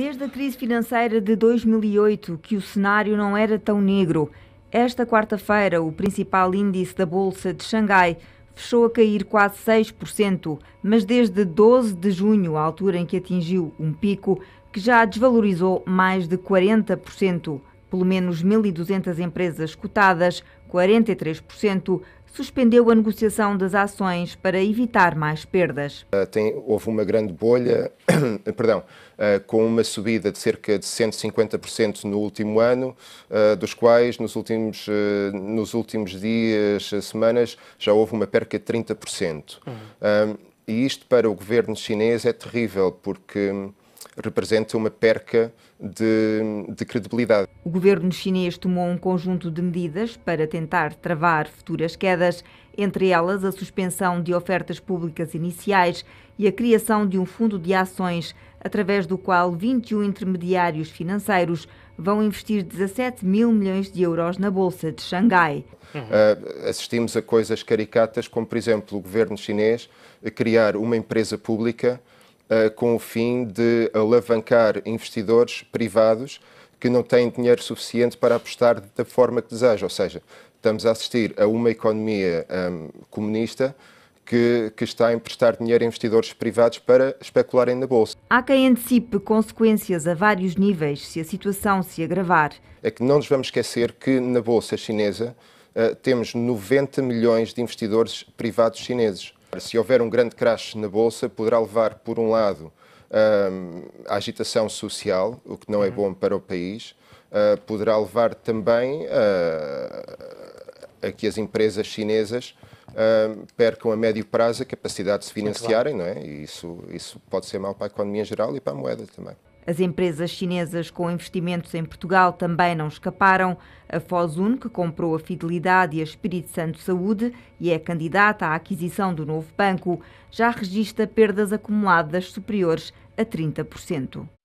Desde a crise financeira de 2008, que o cenário não era tão negro, esta quarta-feira o principal índice da Bolsa de Xangai fechou a cair quase 6%, mas desde 12 de junho, a altura em que atingiu um pico, que já desvalorizou mais de 40%. Pelo menos 1.200 empresas cotadas, 43%, suspendeu a negociação das ações para evitar mais perdas. Ah, tem, houve uma grande bolha, perdão, ah, com uma subida de cerca de 150% no último ano, ah, dos quais nos últimos, nos últimos dias, semanas, já houve uma perca de 30%. Uhum. Um, e isto para o governo chinês é terrível, porque representa uma perca de, de, credibilidade. O governo chinês tomou um conjunto de medidas para tentar travar futuras quedas, entre elas a suspensão de ofertas públicas iniciais e a criação de um fundo de ações, através do qual 21 intermediários financeiros vão investir 17 mil milhões de euros na Bolsa de Xangai. Uhum. Uh, assistimos a coisas caricatas, como, por exemplo, o governo chinês criar uma empresa pública eh, com o fim de alavancar investidores privados que não têm dinheiro suficiente para apostar da forma que desejam, Ou seja, estamos a assistir a uma economia um, ehm, comunista que, que, está a emprestar dinheiro a investidores privados para especularem na Bolsa. Há quem antecipe consequências a vários níveis se a situação se agravar. É que não nos vamos esquecer que na Bolsa Chinesa uh, temos 90 milhões de investidores privados chineses. Se houver um grande crash na Bolsa, poderá levar, por um lado, à agitação social, o que não é bom para o país, ah, poderá levar também a que as empresas chinesas percam a médio prazo a capacidade de se financiarem, não é? E isso, isso pode ser mau para a economia em geral e para a moeda também. As empresas chinesas com investimentos em Portugal também não escaparam. A Fosun, que comprou a Fidelidade e a Espírito Santo Saúde e é candidata à aquisição do novo banco, já registra perdas acumuladas superiores a 30%.